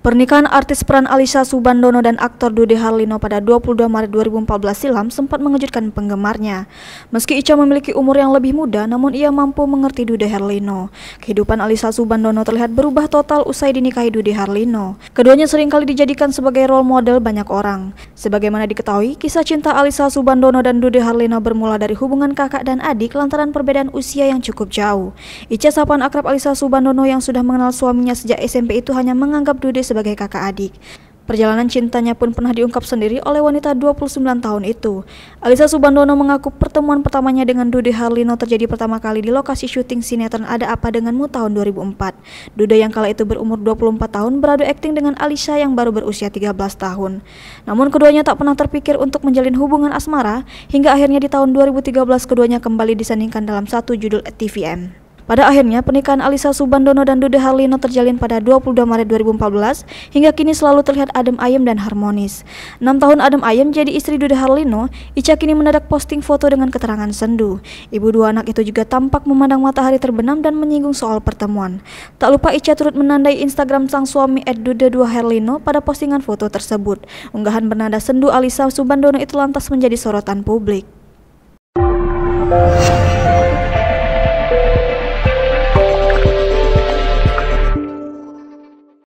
Pernikahan artis peran Alisa Subandono dan aktor Dude Harlino pada 22 Maret 2014 silam sempat mengejutkan penggemarnya. Meski Ica memiliki umur yang lebih muda, namun ia mampu mengerti Dude Harlino. Kehidupan Alisa Subandono terlihat berubah total usai dinikahi Dude Harlino. Keduanya seringkali dijadikan sebagai role model banyak orang. Sebagaimana diketahui, kisah cinta Alisa Subandono dan Dude Harlino bermula dari hubungan kakak dan adik lantaran perbedaan usia yang cukup jauh. Ica sapan akrab Alisa Subandono yang sudah mengenal suaminya sejak SMP itu hanya menganggap Dude sebagai kakak adik. Perjalanan cintanya pun pernah diungkap sendiri oleh wanita 29 tahun itu. Alisa Subandono mengaku pertemuan pertamanya dengan Dude Harlino terjadi pertama kali di lokasi syuting sinetron Ada Apa Denganmu tahun 2004. Duda yang kala itu berumur 24 tahun beradu akting dengan Alisa yang baru berusia 13 tahun. Namun keduanya tak pernah terpikir untuk menjalin hubungan asmara hingga akhirnya di tahun 2013 keduanya kembali disandingkan dalam satu judul TVM. Pada akhirnya, pernikahan Alisa Subandono dan Dude Harlino terjalin pada 22 Maret 2014 hingga kini selalu terlihat adem ayem dan harmonis. 6 tahun adem ayem jadi istri Dude Harlino, Ica kini mendadak posting foto dengan keterangan sendu. Ibu dua anak itu juga tampak memandang matahari terbenam dan menyinggung soal pertemuan. Tak lupa Ica turut menandai Instagram sang suami Dude Dua Harlino pada postingan foto tersebut. Unggahan bernada sendu Alisa Subandono itu lantas menjadi sorotan publik.